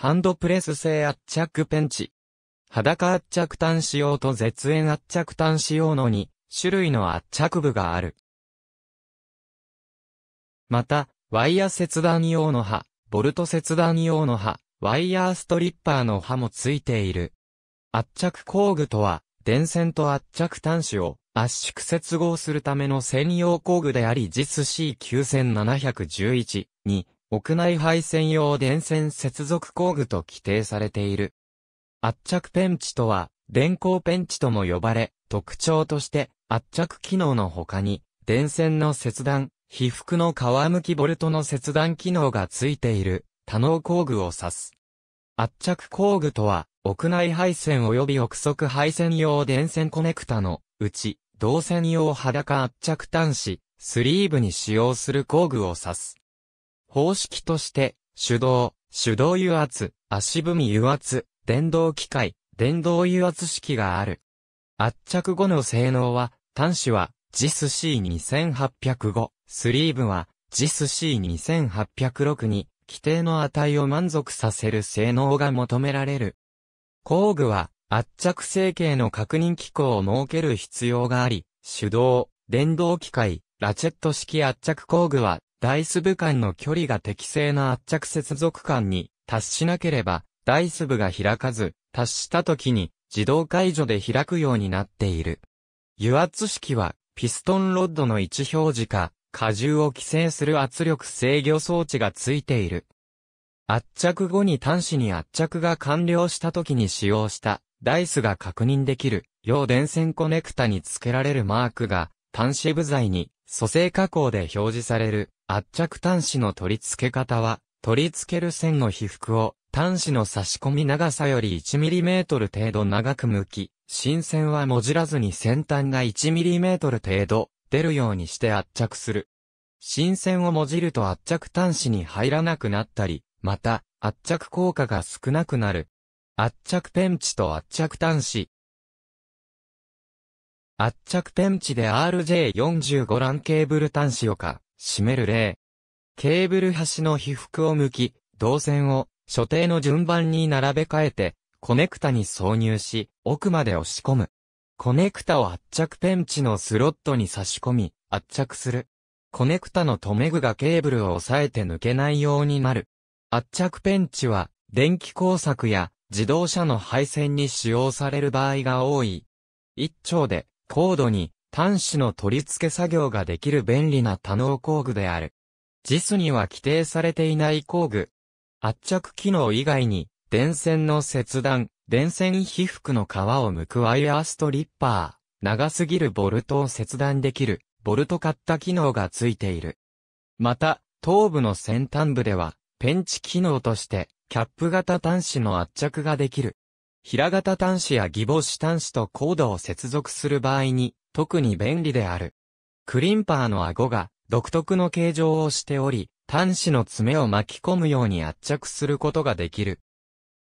ハンドプレス製圧着ペンチ。裸圧着端仕様と絶縁圧着端仕様の2種類の圧着部がある。また、ワイヤー切断用の刃、ボルト切断用の刃、ワイヤーストリッパーの刃も付いている。圧着工具とは、電線と圧着端子を圧縮接合するための専用工具であり JIS C9711 に屋内配線用電線接続工具と規定されている。圧着ペンチとは、電光ペンチとも呼ばれ、特徴として圧着機能の他に、電線の切断、被覆の皮むきボルトの切断機能がついている、多能工具を指す。圧着工具とは、屋内配線及び憶測配線用電線コネクタのうち、導線用裸圧着端子、スリーブに使用する工具を指す。方式として、手動、手動油圧、足踏み油圧、電動機械、電動油圧式がある。圧着後の性能は、端子は JISC2805、スリーブは JISC2806 に規定の値を満足させる性能が求められる。工具は圧着成形の確認機構を設ける必要があり、手動、電動機械、ラチェット式圧着工具はダイス部間の距離が適正な圧着接続間に達しなければ、ダイス部が開かず、達した時に自動解除で開くようになっている。油圧式は、ピストンロッドの位置表示か、荷重を規制する圧力制御装置がついている。圧着後に端子に圧着が完了した時に使用したダイスが確認できる、要電線コネクタに付けられるマークが、端子部材に組成加工で表示される。圧着端子の取り付け方は、取り付ける線の被覆を端子の差し込み長さより 1mm 程度長く向き、新線はもじらずに先端が 1mm 程度出るようにして圧着する。新線をもじると圧着端子に入らなくなったり、また、圧着効果が少なくなる。圧着ペンチと圧着端子。圧着ペンチで RJ45 ランケーブル端子をか。閉める例。ケーブル端の被覆を向き、導線を所定の順番に並べ替えて、コネクタに挿入し、奥まで押し込む。コネクタを圧着ペンチのスロットに差し込み、圧着する。コネクタの留め具がケーブルを押さえて抜けないようになる。圧着ペンチは、電気工作や自動車の配線に使用される場合が多い。一丁で、高度に端子の取り付け作業ができる便利な多能工具である。JIS には規定されていない工具。圧着機能以外に、電線の切断、電線被覆の皮を剥くワイヤーストリッパー、長すぎるボルトを切断できる、ボルトカッタ機能がついている。また、頭部の先端部では、ペンチ機能として、キャップ型端子の圧着ができる。平型端子やギボシ端子とコードを接続する場合に、特に便利である。クリンパーの顎が独特の形状をしており、端子の爪を巻き込むように圧着することができる。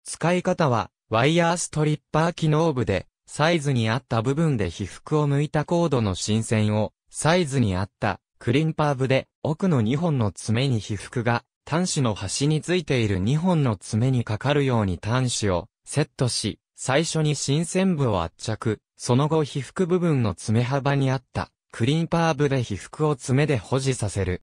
使い方は、ワイヤーストリッパー機能部で、サイズに合った部分で被覆を抜いたコードの新線を、サイズに合ったクリンパー部で、奥の2本の爪に被覆が、端子の端についている2本の爪にかかるように端子をセットし、最初に新鮮部を圧着、その後被覆部分の爪幅にあったクリーパー部で被覆を爪で保持させる。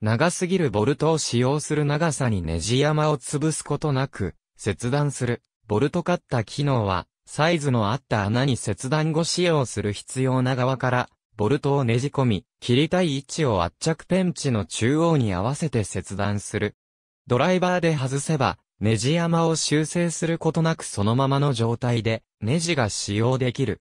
長すぎるボルトを使用する長さにネジ山を潰すことなく、切断する。ボルトカッター機能は、サイズのあった穴に切断後使用する必要な側から、ボルトをねじ込み、切りたい位置を圧着ペンチの中央に合わせて切断する。ドライバーで外せば、ネジ山を修正することなくそのままの状態で、ネジが使用できる。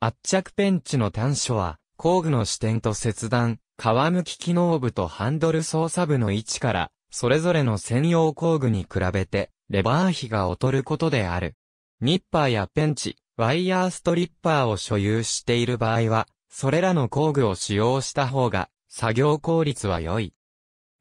圧着ペンチの短所は、工具の支点と切断、皮むき機能部とハンドル操作部の位置から、それぞれの専用工具に比べて、レバー比が劣ることである。ニッパーやペンチ、ワイヤーストリッパーを所有している場合は、それらの工具を使用した方が、作業効率は良い。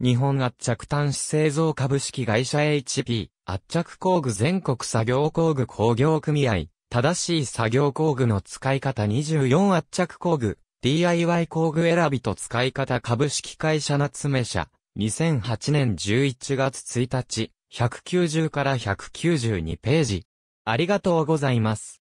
日本圧着端子製造株式会社 HP、圧着工具全国作業工具工業組合、正しい作業工具の使い方24圧着工具、DIY 工具選びと使い方株式会社夏目社、2008年11月1日、190から192ページ。ありがとうございます。